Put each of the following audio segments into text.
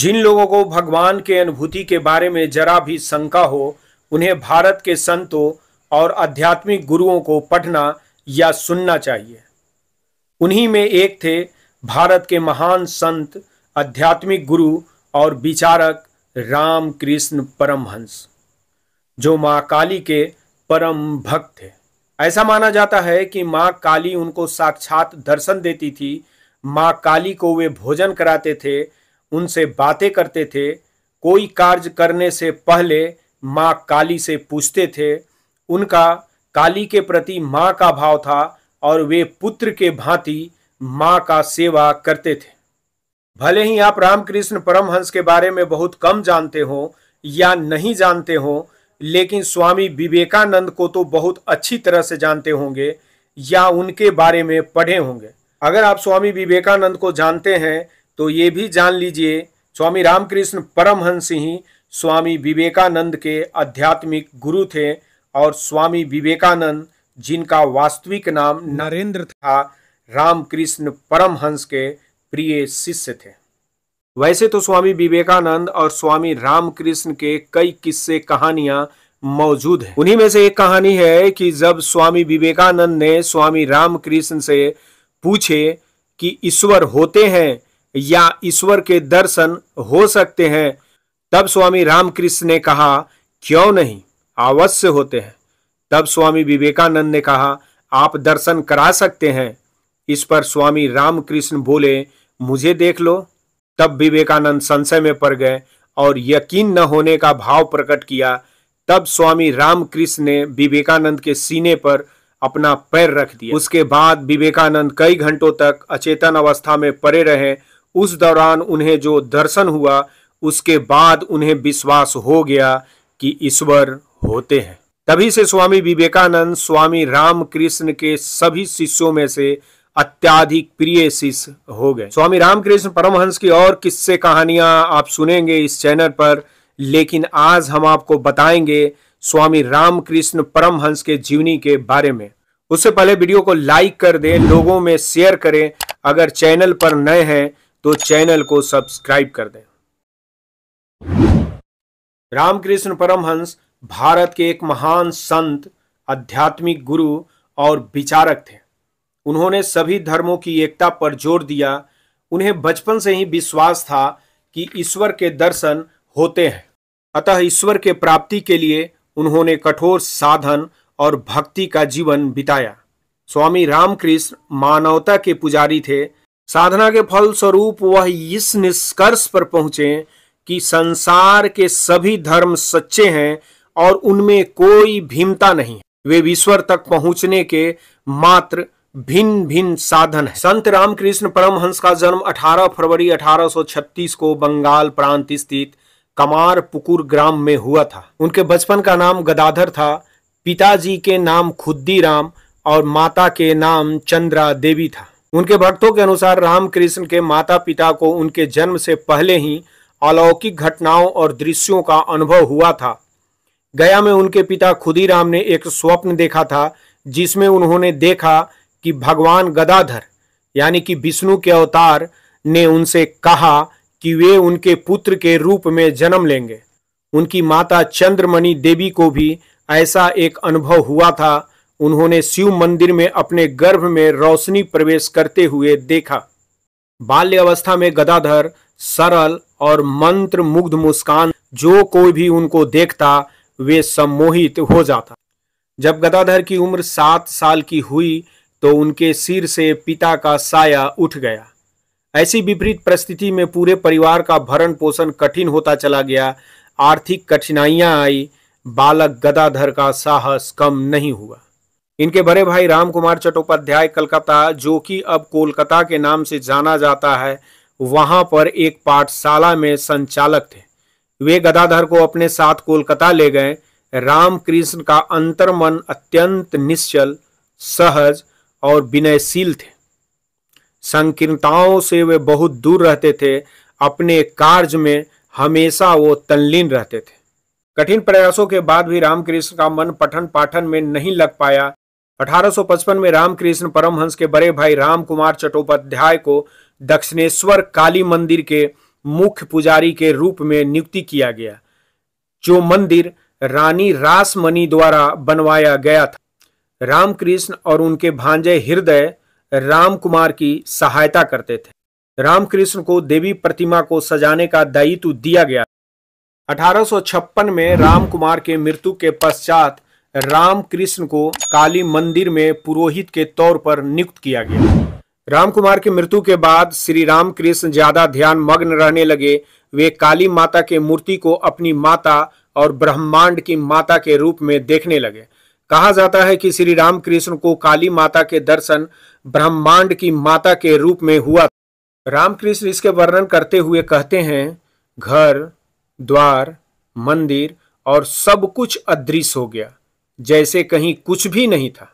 जिन लोगों को भगवान के अनुभूति के बारे में जरा भी शंका हो उन्हें भारत के संतों और आध्यात्मिक गुरुओं को पढ़ना या सुनना चाहिए उन्हीं में एक थे भारत के महान संत आध्यात्मिक गुरु और विचारक रामकृष्ण परमहंस जो माँ काली के परम भक्त थे ऐसा माना जाता है कि माँ काली उनको साक्षात दर्शन देती थी माँ काली को वे भोजन कराते थे उनसे बातें करते थे कोई कार्य करने से पहले माँ काली से पूछते थे उनका काली के प्रति माँ का भाव था और वे पुत्र के भांति माँ का सेवा करते थे भले ही आप रामकृष्ण परमहंस के बारे में बहुत कम जानते हो या नहीं जानते हो लेकिन स्वामी विवेकानंद को तो बहुत अच्छी तरह से जानते होंगे या उनके बारे में पढ़े होंगे अगर आप स्वामी विवेकानंद को जानते हैं तो ये भी जान लीजिए स्वामी रामकृष्ण परमहंस ही स्वामी विवेकानंद के आध्यात्मिक गुरु थे और स्वामी विवेकानंद जिनका वास्तविक नाम नरेंद्र था रामकृष्ण परमहंस के प्रिय शिष्य थे वैसे तो स्वामी विवेकानंद और स्वामी रामकृष्ण के कई किस्से कहानियां मौजूद हैं उन्हीं में से एक कहानी है कि जब स्वामी विवेकानंद ने स्वामी रामकृष्ण से पूछे कि ईश्वर होते हैं या ईश्वर के दर्शन हो सकते हैं तब स्वामी रामकृष्ण ने कहा क्यों नहीं अवश्य होते हैं तब स्वामी विवेकानंद ने कहा आप दर्शन करा सकते हैं इस पर स्वामी रामकृष्ण बोले मुझे देख लो तब विवेकानंद संशय में पड़ गए और यकीन न होने का भाव प्रकट किया तब स्वामी रामकृष्ण ने विवेकानंद के सीने पर अपना पैर रख दिया उसके बाद विवेकानंद कई घंटों तक अचेतन अवस्था में पड़े रहे उस दौरान उन्हें जो दर्शन हुआ उसके बाद उन्हें विश्वास हो गया कि ईश्वर होते हैं तभी से स्वामी विवेकानंद स्वामी रामकृष्ण के सभी शिष्यों में से अत्याधिक प्रिय शिष्य हो गए स्वामी रामकृष्ण परमहंस की और किस्से कहानियां आप सुनेंगे इस चैनल पर लेकिन आज हम आपको बताएंगे स्वामी रामकृष्ण परमहंस के जीवनी के बारे में उससे पहले वीडियो को लाइक कर दें लोगों में शेयर करें अगर चैनल पर नए हैं तो चैनल को सब्सक्राइब कर दें रामकृष्ण परमहंस भारत के एक महान संत आध्यात्मिक गुरु और विचारक थे उन्होंने सभी धर्मों की एकता पर जोर दिया उन्हें बचपन से ही विश्वास था कि ईश्वर के दर्शन होते हैं अतः ईश्वर के प्राप्ति के लिए उन्होंने कठोर साधन और भक्ति का जीवन बिताया स्वामी रामकृष्ण मानवता के पुजारी थे साधना के फल स्वरूप वह इस निष्कर्ष पर पहुंचे कि संसार के सभी धर्म सच्चे हैं और उनमें कोई भीमता नहीं वे ईश्वर तक पहुंचने के मात्र भिन्न भिन्न साधन है संत रामकृष्ण परमहंस का जन्म 18 फरवरी 1836 को बंगाल प्रांत स्थित कमार पुकुर ग्राम में हुआ था उनके बचपन का नाम गदाधर था पिताजी के नाम खुद्दी राम और माता के नाम चंद्रा देवी था उनके भक्तों के अनुसार रामकृष्ण के माता पिता को उनके जन्म से पहले ही अलौकिक घटनाओं और दृश्यों का अनुभव हुआ था गया में उनके पिता खुदीराम ने एक स्वप्न देखा था जिसमें उन्होंने देखा कि भगवान गदाधर यानी कि विष्णु के अवतार ने उनसे कहा कि वे उनके पुत्र के रूप में जन्म लेंगे उनकी माता चंद्रमणि देवी को भी ऐसा एक अनुभव हुआ था उन्होंने शिव मंदिर में अपने गर्भ में रोशनी प्रवेश करते हुए देखा अवस्था में गदाधर सरल और मंत्र मुग्ध मुस्कान जो कोई भी उनको देखता वे सम्मोहित हो जाता जब गदाधर की उम्र सात साल की हुई तो उनके सिर से पिता का साया उठ गया ऐसी विपरीत परिस्थिति में पूरे परिवार का भरण पोषण कठिन होता चला गया आर्थिक कठिनाइयां आई बालक गदाधर का साहस कम नहीं हुआ इनके बड़े भाई राम कुमार चट्टोपाध्याय कलकत्ता जो कि अब कोलकाता के नाम से जाना जाता है वहां पर एक पाठशाला में संचालक थे वे गदाधर को अपने साथ कोलकाता ले गए रामकृष्ण का अंतर्मन अत्यंत निश्चल सहज और विनयशील थे संकीर्णताओं से वे बहुत दूर रहते थे अपने कार्य में हमेशा वो तल्लीन रहते थे कठिन प्रयासों के बाद भी रामकृष्ण का मन पठन पाठन में नहीं लग पाया 1855 में रामकृष्ण परमहंस के बड़े भाई राम कुमार चट्टोपाध्याय को दक्षिणेश्वर काली मंदिर के मुख्य पुजारी के रूप में नियुक्ति किया गया जो मंदिर रानी रासमणि द्वारा बनवाया गया था रामकृष्ण और उनके भांजे हृदय राम कुमार की सहायता करते थे रामकृष्ण को देवी प्रतिमा को सजाने का दायित्व दिया गया 1856 में राम के मृत्यु के पश्चात रामकृष्ण को काली मंदिर में पुरोहित के तौर पर नियुक्त किया गया रामकुमार की मृत्यु के बाद श्री रामकृष्ण ज्यादा ध्यान मग्न रहने लगे वे काली माता के मूर्ति को अपनी माता और ब्रह्मांड की माता के रूप में देखने लगे कहा जाता है कि श्री रामकृष्ण को काली माता के दर्शन ब्रह्मांड की माता के रूप में हुआ रामकृष्ण इसके वर्णन करते हुए कहते हैं घर द्वार मंदिर और सब कुछ अदृश्य हो गया जैसे कहीं कुछ भी नहीं था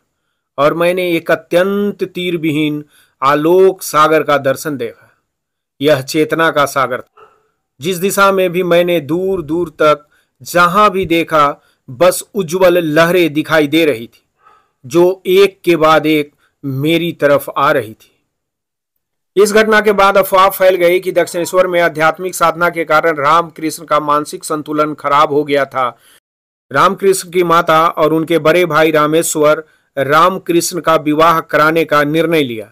और मैंने एक अत्यंत तीर विहीन आलोक सागर का दर्शन देखा यह चेतना का सागर था जिस दिशा में भी मैंने दूर दूर तक जहां भी देखा बस उज्जवल लहरें दिखाई दे रही थी जो एक के बाद एक मेरी तरफ आ रही थी इस घटना के बाद अफवाह फैल गई कि दक्षिणेश्वर में आध्यात्मिक साधना के कारण रामकृष्ण का मानसिक संतुलन खराब हो गया था रामकृष्ण की माता और उनके बड़े भाई रामेश्वर रामकृष्ण का विवाह कराने का निर्णय लिया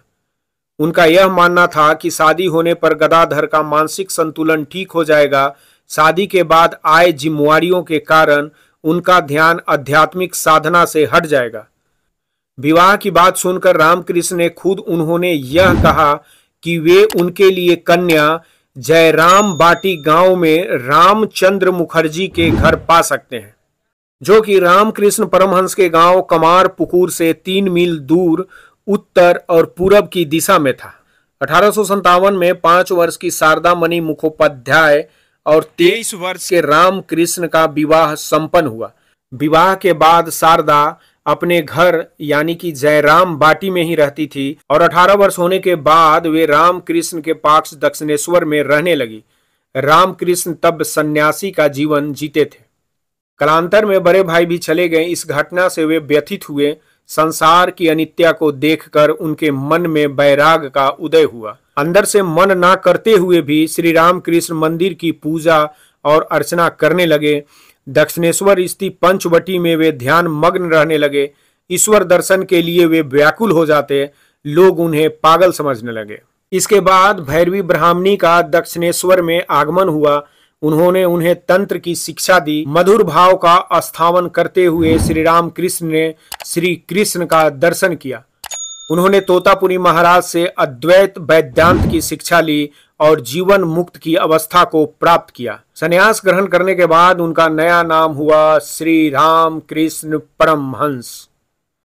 उनका यह मानना था कि शादी होने पर गदाधर का मानसिक संतुलन ठीक हो जाएगा शादी के बाद आए जिम्मेवारियों के कारण उनका ध्यान आध्यात्मिक साधना से हट जाएगा विवाह की बात सुनकर रामकृष्ण ने खुद उन्होंने यह कहा कि वे उनके लिए कन्या जयराम बाटी गांव में रामचंद्र मुखर्जी के घर पा सकते हैं जो कि रामकृष्ण परमहंस के गांव कमार पुकुर से तीन मील दूर उत्तर और पूरब की दिशा में था अठारह में पांच वर्ष की शारदा मणि मुखोपाध्याय और तेईस वर्ष के रामकृष्ण का विवाह संपन्न हुआ विवाह के बाद शारदा अपने घर यानी कि जयराम बाटी में ही रहती थी और 18 वर्ष होने के बाद वे रामकृष्ण के पाक्ष दक्षिणेश्वर में रहने लगी रामकृष्ण तब सन्यासी का जीवन जीते थे कलांतर में बड़े भाई भी चले गए इस घटना से वे व्यथित हुए संसार की अनित्या को देखकर उनके मन में बैराग का उदय हुआ अंदर से मन ना करते हुए भी श्री राम कृष्ण मंदिर की पूजा और अर्चना करने लगे दक्षिणेश्वर स्थित पंचवटी में वे ध्यान मग्न रहने लगे ईश्वर दर्शन के लिए वे व्याकुल हो जाते लोग उन्हें पागल समझने लगे इसके बाद भैरवी ब्राह्मणी का दक्षिणेश्वर में आगमन हुआ उन्होंने उन्हें तंत्र की शिक्षा दी मधुर भाव का स्थावन करते हुए श्री राम कृष्ण ने श्री कृष्ण का दर्शन किया उन्होंने तोतापुरी महाराज से अद्वैत वैद्यांत की शिक्षा ली और जीवन मुक्त की अवस्था को प्राप्त किया संन्यास ग्रहण करने के बाद उनका नया नाम हुआ श्री राम कृष्ण परमहंस